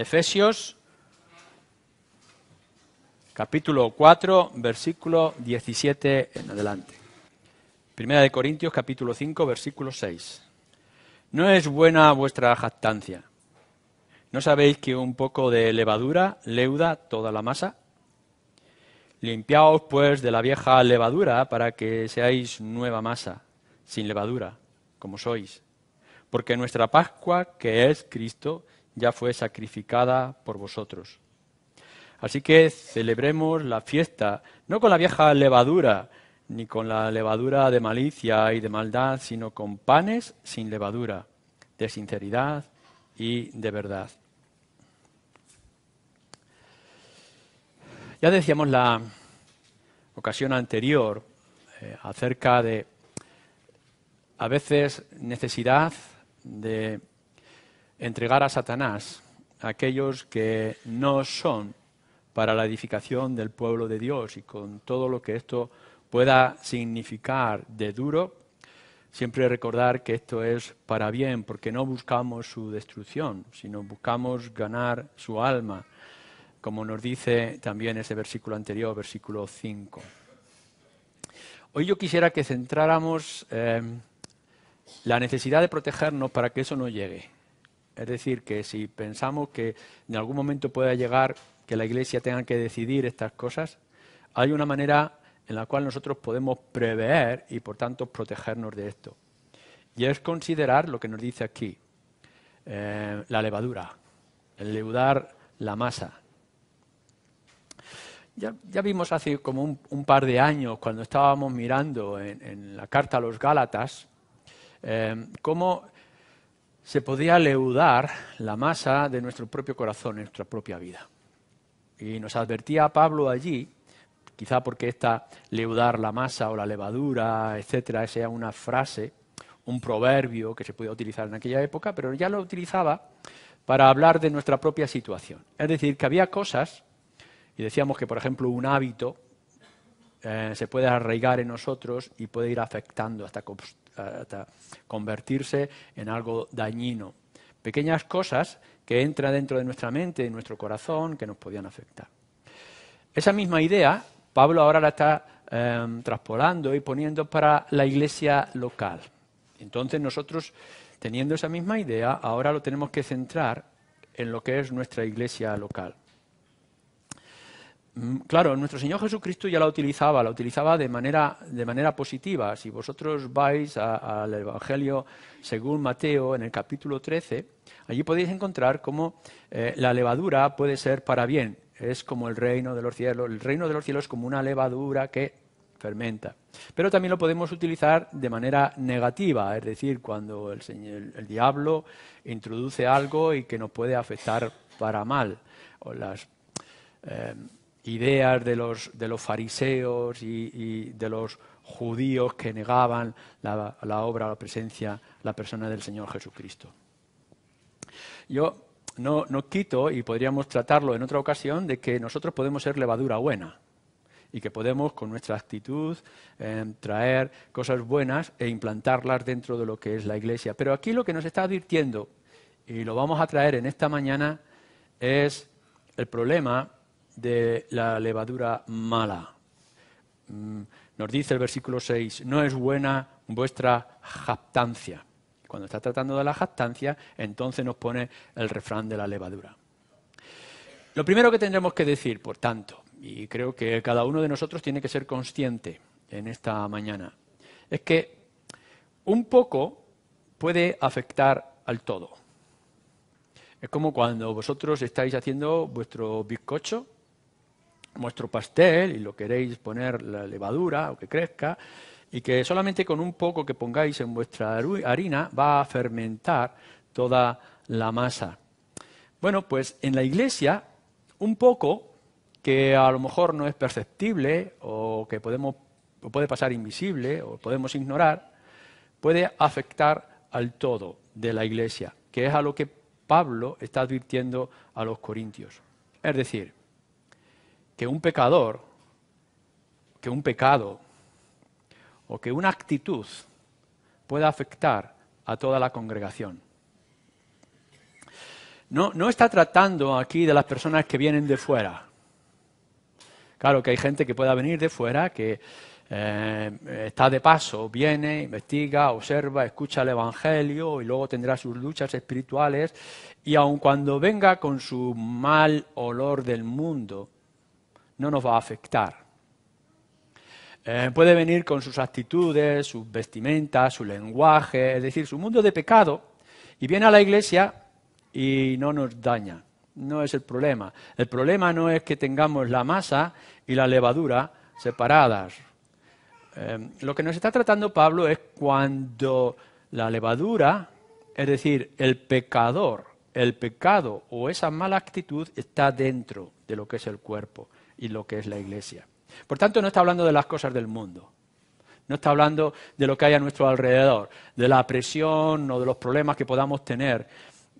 Efesios capítulo 4, versículo 17 en adelante. Primera de Corintios capítulo 5, versículo 6. No es buena vuestra jactancia. ¿No sabéis que un poco de levadura leuda toda la masa? Limpiaos pues de la vieja levadura para que seáis nueva masa, sin levadura, como sois. Porque nuestra Pascua, que es Cristo, ya fue sacrificada por vosotros. Así que celebremos la fiesta, no con la vieja levadura, ni con la levadura de malicia y de maldad, sino con panes sin levadura, de sinceridad y de verdad. Ya decíamos la ocasión anterior eh, acerca de a veces necesidad de entregar a Satanás a aquellos que no son para la edificación del pueblo de Dios y con todo lo que esto pueda significar de duro, siempre recordar que esto es para bien, porque no buscamos su destrucción, sino buscamos ganar su alma, como nos dice también ese versículo anterior, versículo 5. Hoy yo quisiera que centráramos eh, la necesidad de protegernos para que eso no llegue. Es decir, que si pensamos que en algún momento pueda llegar que la Iglesia tenga que decidir estas cosas, hay una manera en la cual nosotros podemos prever y por tanto protegernos de esto. Y es considerar lo que nos dice aquí, eh, la levadura, el leudar la masa. Ya, vimos hace como un, par de años, cuando estábamos mirando en, la carta a los Gálatas, eh, cómo se podía leudar la masa de nuestro propio corazón, nuestra propia vida. Y nos advertía Pablo allí, quizá porque esta leudar la masa o la levadura, etcétera, sea una frase, un proverbio que se podía utilizar en aquella época, pero ya lo utilizaba para hablar de nuestra propia situación. Es decir, que había cosas, y decíamos que, por ejemplo, un hábito eh, se puede arraigar en nosotros y puede ir afectando hasta hasta convertirse en algo dañino. Pequeñas cosas que entran dentro de nuestra mente, en nuestro corazón, que nos podían afectar. Esa misma idea, Pablo ahora la está eh, traspolando y poniendo para la iglesia local. Entonces nosotros, teniendo esa misma idea, ahora lo tenemos que centrar en lo que es nuestra iglesia local. Mm, claro, nuestro Señor Jesucristo ya la utilizaba, la utilizaba de manera, de manera positiva. Si vosotros vais al Evangelio según Mateo, en el capítulo 13, allí podéis encontrar cómo eh, la levadura puede ser para bien. Es como el reino de los cielos. El reino de los cielos es como una levadura que fermenta. Pero también lo podemos utilizar de manera negativa, es decir, cuando el, diablo introduce algo y que nos puede afectar para mal. O las. Eh, ideas de los, de los fariseos y, de los judíos que negaban la, obra, la presencia, la persona del Señor Jesucristo. Yo no, quito, y podríamos tratarlo en otra ocasión, de que nosotros podemos ser levadura buena y que podemos con nuestra actitud em, traer cosas buenas e implantarlas dentro de lo que es la iglesia. Pero aquí lo que nos está advirtiendo, y lo vamos a traer en esta mañana, es el problema de la levadura mala. Mm, nos dice el versículo 6, no es buena vuestra jactancia. Cuando está tratando de la jactancia, entonces nos pone el refrán de la levadura. Lo primero que tendremos que decir, por tanto, y creo que cada uno de nosotros tiene que ser consciente en esta mañana, es que un poco puede afectar al todo. Es como cuando vosotros estáis haciendo vuestro bizcocho vuestro pastel y lo queréis poner la levadura o que crezca, y que solamente con un poco que pongáis en vuestra harina va a fermentar toda la masa. Bueno, pues en la iglesia, un poco que a lo mejor no es perceptible o que podemos, puede pasar invisible o podemos ignorar, puede afectar al todo de la iglesia, que es a lo que Pablo está advirtiendo a los corintios. Es decir, que un pecador, que un pecado o que una actitud pueda afectar a toda la congregación. No, está tratando aquí de las personas que vienen de fuera. Claro que hay gente que pueda venir de fuera, que, eh, está de paso, viene, investiga, observa, escucha el Evangelio y luego tendrá sus luchas espirituales y aun cuando venga con su mal olor del mundo, no nos va a afectar. Eh, puede venir con sus actitudes, sus vestimentas, su lenguaje, es decir, su mundo de pecado, y viene a la iglesia y no nos daña. No es el problema. El problema no es que tengamos la masa y la levadura separadas. Em, lo que nos está tratando Pablo es cuando la levadura, es decir, el pecador, el pecado o esa mala actitud está dentro de lo que es el cuerpo y lo que es la iglesia. Por tanto, no está hablando de las cosas del mundo. No está hablando de lo que hay a nuestro alrededor, de la presión o de los problemas que podamos tener.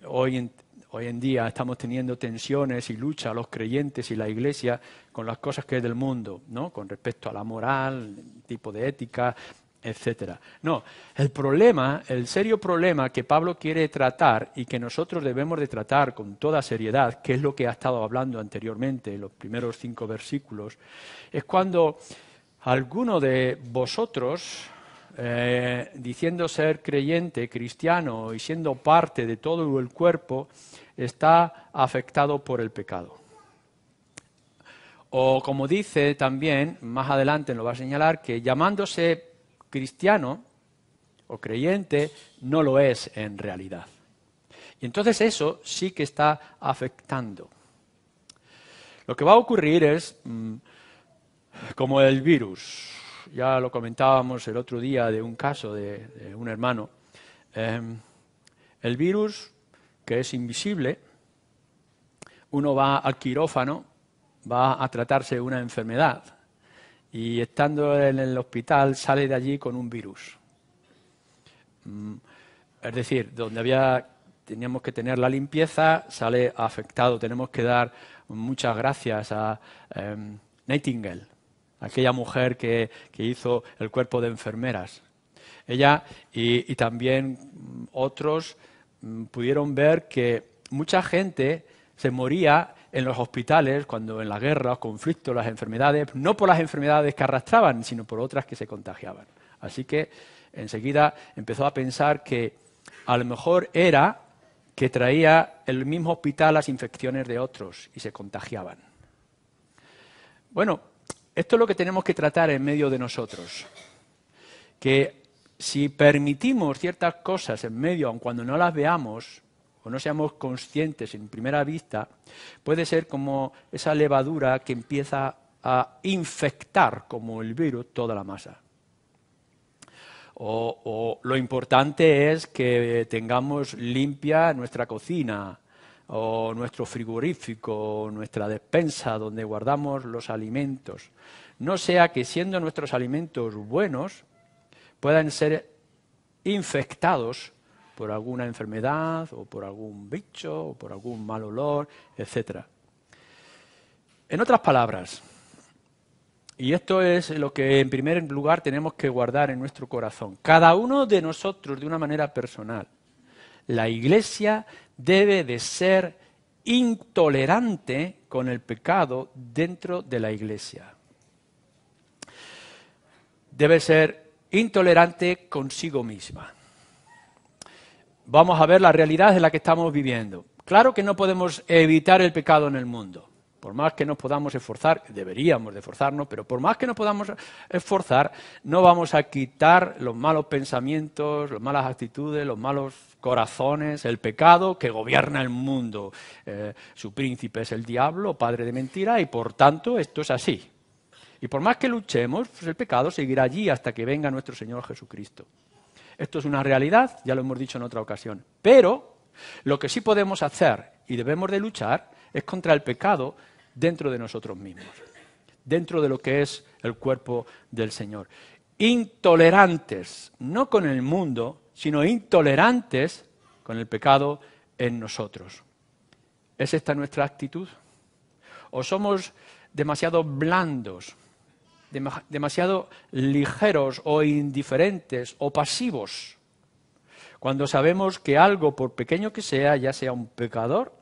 Hoy en, hoy en día estamos teniendo tensiones y lucha los creyentes y la iglesia con las cosas que es del mundo, ¿no? con respecto a la moral, tipo de ética, etc. No, el problema, el serio problema que Pablo quiere tratar y que nosotros debemos de tratar con toda seriedad, que es lo que ha estado hablando anteriormente en los primeros cinco versículos, es cuando alguno de vosotros, eh, diciendo ser creyente, cristiano y siendo parte de todo el cuerpo, está afectado por el pecado. O como dice también, más adelante lo va a señalar, que llamándose cristiano o creyente no lo es en realidad. Y entonces eso sí que está afectando. Lo que va a ocurrir es mm, como el virus. Ya lo comentábamos el otro día de un caso de, un hermano. Em, el virus, que es invisible, uno va al quirófano, va a tratarse una enfermedad y estando en el hospital sale de allí con un virus. Mm, es decir, donde había teníamos que tener la limpieza, sale afectado. Tenemos que dar muchas gracias a em, Nightingale, aquella mujer que, hizo el cuerpo de enfermeras. Ella y, y también mm, otros mm, pudieron ver que mucha gente se moría en los hospitales, cuando en la guerra, los conflictos, las enfermedades, no por las enfermedades que arrastraban, sino por otras que se contagiaban. Así que enseguida empezó a pensar que a lo mejor era que traía el mismo hospital las infecciones de otros y se contagiaban. Bueno, esto es lo que tenemos que tratar en medio de nosotros. Que si permitimos ciertas cosas en medio, aun cuando no las veamos, o no seamos conscientes en primera vista, puede ser como esa levadura que empieza a infectar como el virus toda la masa. O, lo importante es que tengamos limpia nuestra cocina o nuestro frigorífico, o nuestra despensa donde guardamos los alimentos. No sea que siendo nuestros alimentos buenos puedan ser infectados por alguna enfermedad o por algún bicho o por algún mal olor, etc. En otras palabras, y esto es lo que en primer lugar tenemos que guardar en nuestro corazón, cada uno de nosotros de una manera personal, la Iglesia debe de ser intolerante con el pecado dentro de la Iglesia. Debe ser intolerante consigo misma vamos a ver la realidad en la que estamos viviendo. Claro que no podemos evitar el pecado en el mundo. Por más que nos podamos esforzar, deberíamos de esforzarnos, pero por más que nos podamos esforzar, no vamos a quitar los malos pensamientos, las malas actitudes, los malos corazones, el pecado que gobierna el mundo. Eh, su príncipe es el diablo, padre de mentira, y por tanto esto es así. Y por más que luchemos, pues el pecado seguirá allí hasta que venga nuestro Señor Jesucristo. Esto es una realidad, ya lo hemos dicho en otra ocasión. Pero lo que sí podemos hacer y debemos de luchar es contra el pecado dentro de nosotros mismos, dentro de lo que es el cuerpo del Señor. Intolerantes, no con el mundo, sino intolerantes con el pecado en nosotros. ¿Es esta nuestra actitud? ¿O somos demasiado blandos demasiado ligeros o indiferentes o pasivos. Cuando sabemos que algo, por pequeño que sea, ya sea un pecador,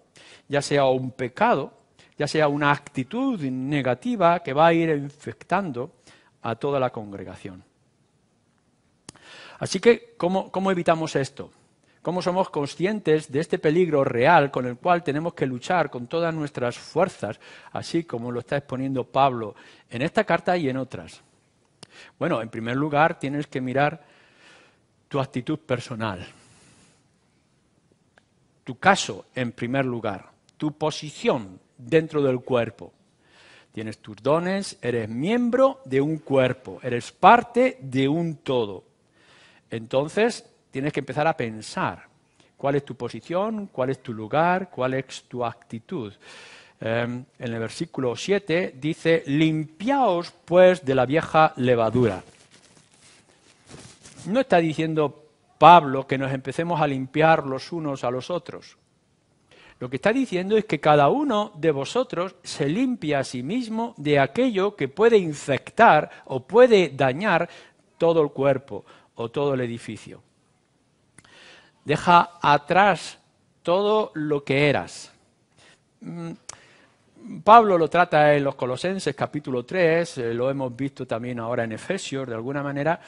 ya sea un pecado, ya sea una actitud negativa que va a ir infectando a toda la congregación. Así que, ¿cómo, cómo evitamos esto? cómo somos conscientes de este peligro real con el cual tenemos que luchar con todas nuestras fuerzas, así como lo está exponiendo Pablo en esta carta y en otras. Bueno, en primer lugar tienes que mirar tu actitud personal, tu caso en primer lugar, tu posición dentro del cuerpo. Tienes tus dones, eres miembro de un cuerpo, eres parte de un todo. Entonces, Tienes que empezar a pensar cuál es tu posición, cuál es tu lugar, cuál es tu actitud. Em, en el versículo 7 dice, limpiaos pues de la vieja levadura. No está diciendo Pablo que nos empecemos a limpiar los unos a los otros. Lo que está diciendo es que cada uno de vosotros se limpia a sí mismo de aquello que puede infectar o puede dañar todo el cuerpo o todo el edificio. Deja atrás todo lo que eras. Mm, Pablo lo trata en los Colosenses capítulo 3, eh, lo hemos visto también ahora en Efesios, de alguna manera.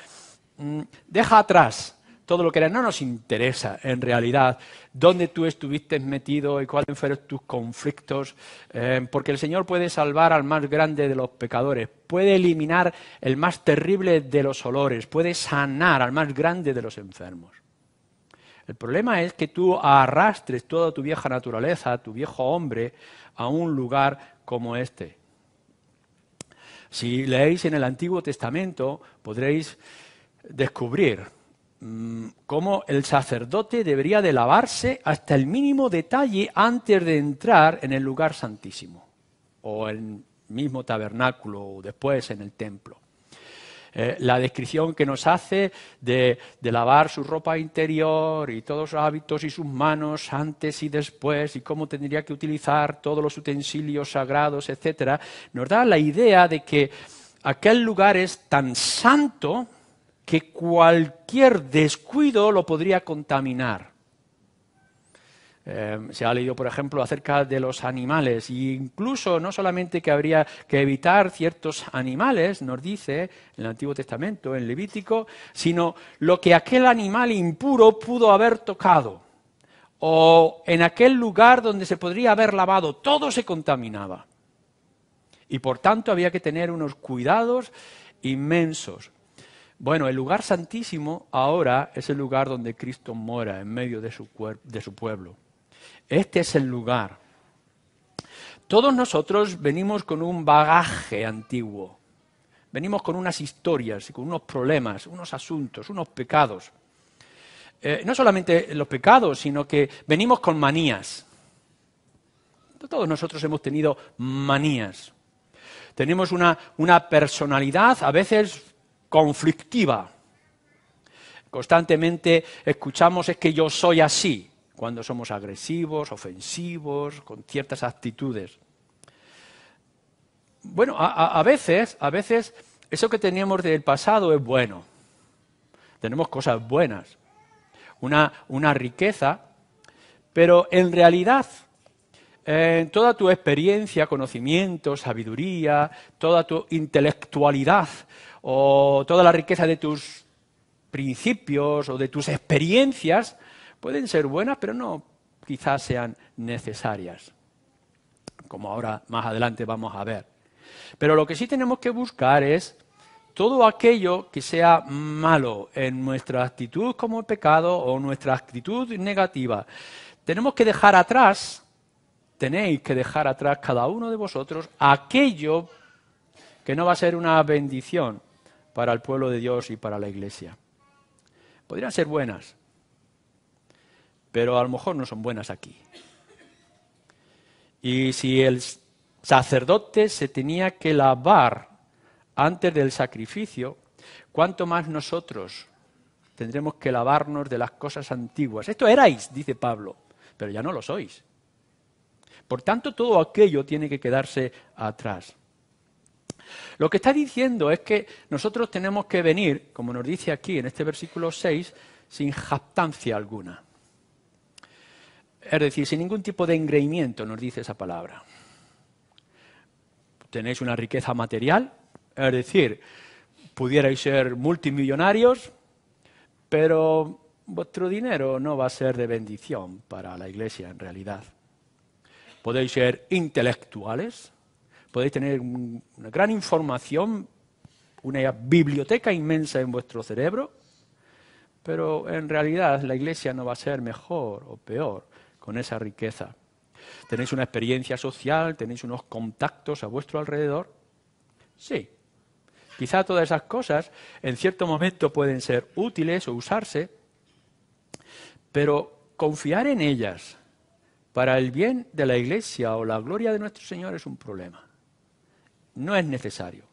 Mm, deja atrás todo lo que eras. No nos interesa en realidad dónde tú estuviste metido y cuáles fueron tus conflictos, eh, porque el Señor puede salvar al más grande de los pecadores, puede eliminar el más terrible de los olores, puede sanar al más grande de los enfermos. El problema es que tú arrastres toda tu vieja naturaleza, tu viejo hombre, a un lugar como este. Si leéis en el Antiguo Testamento, podréis descubrir mm, cómo el sacerdote debería de lavarse hasta el mínimo detalle antes de entrar en el lugar santísimo, o en el mismo tabernáculo, o después en el templo. Eh, la descripción que nos hace de, de, lavar su ropa interior y todos sus hábitos y sus manos antes y después y cómo tendría que utilizar todos los utensilios sagrados, etcétera, nos da la idea de que aquel lugar es tan santo que cualquier descuido lo podría contaminar. Em, se ha leído, por ejemplo, acerca de los animales. E incluso no solamente que habría que evitar ciertos animales, nos dice en el Antiguo Testamento, en Levítico, sino lo que aquel animal impuro pudo haber tocado o en aquel lugar donde se podría haber lavado, todo se contaminaba. Y por tanto había que tener unos cuidados inmensos. Bueno, el lugar santísimo ahora es el lugar donde Cristo mora, en medio de su, de su pueblo. Este es el lugar. Todos nosotros venimos con un bagaje antiguo, venimos con unas historias y con unos problemas, unos asuntos, unos pecados. Eh, no solamente los pecados, sino que venimos con manías. Todos nosotros hemos tenido manías. Tenemos una, una personalidad a veces conflictiva. Constantemente escuchamos es que yo soy así, cuando somos agresivos, ofensivos, con ciertas actitudes. Bueno, a, veces, a veces eso que teníamos del pasado es bueno. Tenemos cosas buenas, una, riqueza, pero en realidad en eh, toda tu experiencia, conocimiento, sabiduría, toda tu intelectualidad o toda la riqueza de tus principios o de tus experiencias Pueden ser buenas, pero no quizás sean necesarias, como ahora más adelante vamos a ver. Pero lo que sí tenemos que buscar es todo aquello que sea malo en nuestra actitud como pecado o nuestra actitud negativa. Tenemos que dejar atrás, tenéis que dejar atrás cada uno de vosotros aquello que no va a ser una bendición para el pueblo de Dios y para la iglesia. Podrían ser buenas, pero a lo mejor no son buenas aquí. Y si el sacerdote se tenía que lavar antes del sacrificio, ¿cuánto más nosotros tendremos que lavarnos de las cosas antiguas? Esto erais, dice Pablo, pero ya no lo sois. Por tanto, todo aquello tiene que quedarse atrás. Lo que está diciendo es que nosotros tenemos que venir, como nos dice aquí en este versículo 6, sin jactancia alguna. Es decir, sin ningún tipo de engreimiento nos dice esa palabra. Tenéis una riqueza material, es decir, pudierais ser multimillonarios, pero vuestro dinero no va a ser de bendición para la iglesia en realidad. Podéis ser intelectuales, podéis tener una gran información, una biblioteca inmensa en vuestro cerebro, pero en realidad la iglesia no va a ser mejor o peor con esa riqueza. ¿Tenéis una experiencia social? ¿Tenéis unos contactos a vuestro alrededor? Sí. Quizá todas esas cosas en cierto momento pueden ser útiles o usarse, pero confiar en ellas para el bien de la iglesia o la gloria de nuestro Señor es un problema. No es necesario.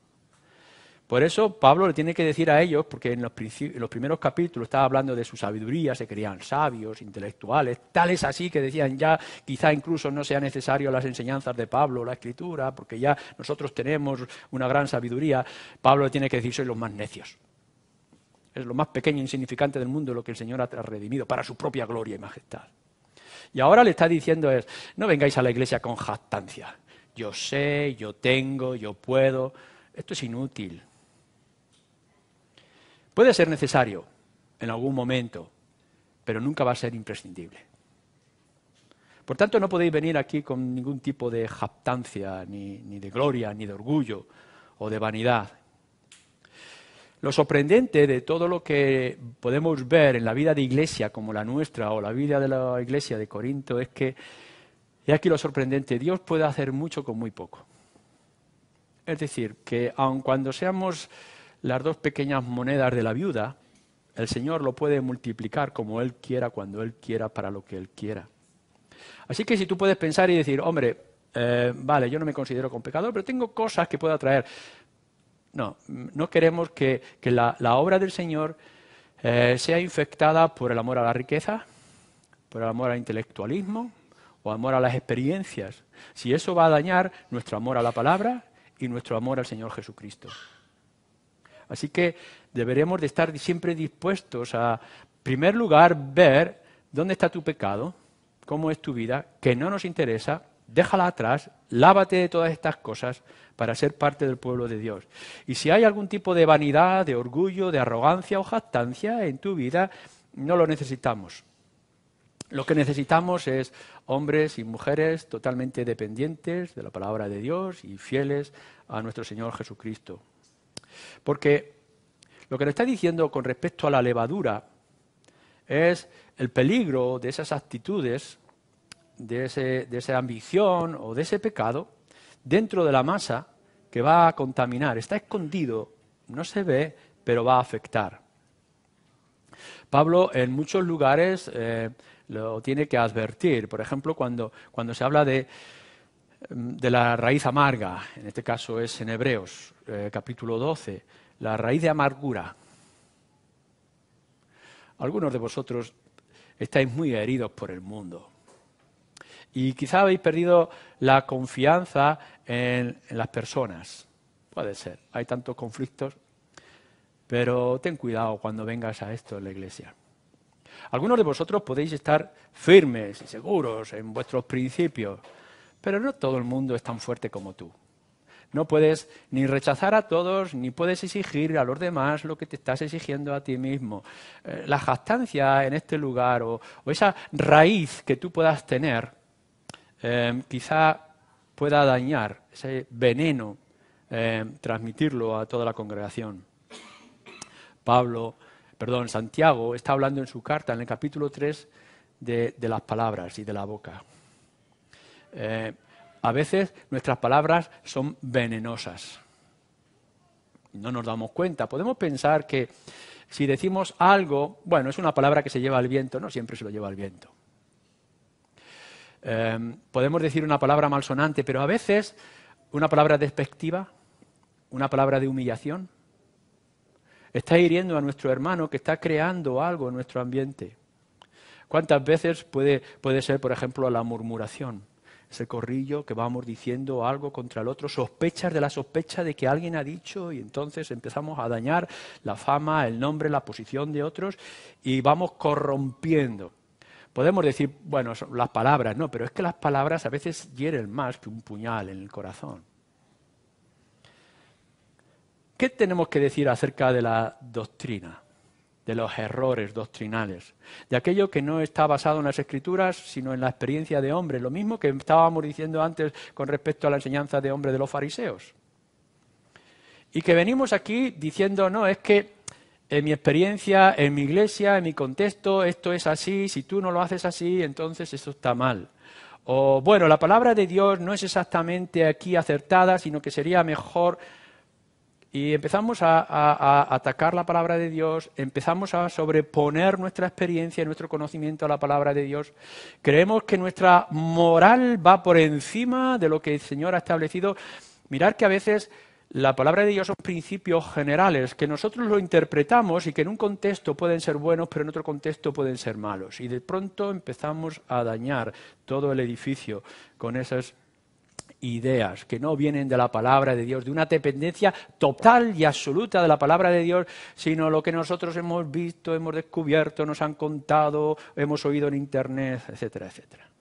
Por eso Pablo le tiene que decir a ellos, porque en los, primeros capítulos estaba hablando de su sabiduría, se creían sabios, intelectuales, tales así que decían ya quizá incluso no sea necesario las enseñanzas de Pablo, la escritura, porque ya nosotros tenemos una gran sabiduría. Pablo le tiene que decir, sois los más necios. Es lo más pequeño e insignificante del mundo lo que el Señor ha redimido para su propia gloria y majestad. Y ahora le está diciendo es, no vengáis a la iglesia con jactancia. Yo sé, yo tengo, yo puedo. Esto es inútil. Puede ser necesario en algún momento, pero nunca va a ser imprescindible. Por tanto, no podéis venir aquí con ningún tipo de jactancia, ni, ni de gloria, ni de orgullo o de vanidad. Lo sorprendente de todo lo que podemos ver en la vida de iglesia como la nuestra o la vida de la iglesia de Corinto es que, y aquí lo sorprendente, Dios puede hacer mucho con muy poco. Es decir, que aun cuando seamos las dos pequeñas monedas de la viuda, el Señor lo puede multiplicar como Él quiera, cuando Él quiera, para lo que Él quiera. Así que si tú puedes pensar y decir, hombre, eh, vale, yo no me considero con pecador, pero tengo cosas que pueda traer. No, no queremos que, la, obra del Señor eh, sea infectada por el amor a la riqueza, por el amor al intelectualismo o amor a las experiencias. Si eso va a dañar nuestro amor a la palabra y nuestro amor al Señor Jesucristo. Así que deberemos de estar siempre dispuestos a, en primer lugar, ver dónde está tu pecado, cómo es tu vida, que no nos interesa, déjala atrás, lávate de todas estas cosas para ser parte del pueblo de Dios. Y si hay algún tipo de vanidad, de orgullo, de arrogancia o jactancia en tu vida, no lo necesitamos. Lo que necesitamos es hombres y mujeres totalmente dependientes de la palabra de Dios y fieles a nuestro Señor Jesucristo. Porque lo que le está diciendo con respecto a la levadura es el peligro de esas actitudes, de, esa ambición o de ese pecado dentro de la masa que va a contaminar. Está escondido, no se ve, pero va a afectar. Pablo en muchos lugares eh, lo tiene que advertir. Por ejemplo, cuando, cuando se habla de, Em, de la raíz amarga, en este caso es en Hebreos eh, capítulo 12, la raíz de amargura. Algunos de vosotros estáis muy heridos por el mundo y quizá habéis perdido la confianza en, en las personas. Puede ser, hay tantos conflictos, pero ten cuidado cuando vengas a esto en la iglesia. Algunos de vosotros podéis estar firmes y seguros en vuestros principios, pero no todo el mundo es tan fuerte como tú. No puedes ni rechazar a todos, ni puedes exigir a los demás lo que te estás exigiendo a ti mismo. Eh, la jactancia en este lugar o, esa raíz que tú puedas tener eh, quizá pueda dañar ese veneno, eh, transmitirlo a toda la congregación. Pablo, perdón, Santiago está hablando en su carta, en el capítulo 3, de las palabras y de la boca. Eh, a veces nuestras palabras son venenosas. No nos damos cuenta. Podemos pensar que si decimos algo, bueno, es una palabra que se lleva al viento, no siempre se lo lleva al viento. Em, podemos decir una palabra malsonante, pero a veces una palabra despectiva, una palabra de humillación, está hiriendo a nuestro hermano que está creando algo en nuestro ambiente. ¿Cuántas veces puede, puede ser, por ejemplo, la murmuración? ese corrillo que vamos diciendo algo contra el otro, sospechas de la sospecha de que alguien ha dicho y entonces empezamos a dañar la fama, el nombre, la posición de otros y vamos corrompiendo. Podemos decir, bueno, las palabras, no, pero es que las palabras a veces hieren más que un puñal en el corazón. ¿Qué tenemos que decir acerca de la doctrina? de los errores doctrinales, de aquello que no está basado en las escrituras, sino en la experiencia de hombre. lo mismo que estábamos diciendo antes con respecto a la enseñanza de hombre de los fariseos. Y que venimos aquí diciendo, no, es que en mi experiencia, en mi iglesia, en mi contexto, esto es así, si tú no lo haces así, entonces eso está mal. O bueno, la palabra de Dios no es exactamente aquí acertada, sino que sería mejor y empezamos a, atacar la palabra de Dios, empezamos a sobreponer nuestra experiencia y nuestro conocimiento a la palabra de Dios. Creemos que nuestra moral va por encima de lo que el Señor ha establecido. Mirar que a veces la palabra de Dios son principios generales, que nosotros lo interpretamos y que en un contexto pueden ser buenos, pero en otro contexto pueden ser malos. Y de pronto empezamos a dañar todo el edificio con esas ideas que no vienen de la palabra de Dios, de una dependencia total y absoluta de la palabra de Dios, sino lo que nosotros hemos visto, hemos descubierto, nos han contado, hemos oído en Internet, etcétera, etcétera.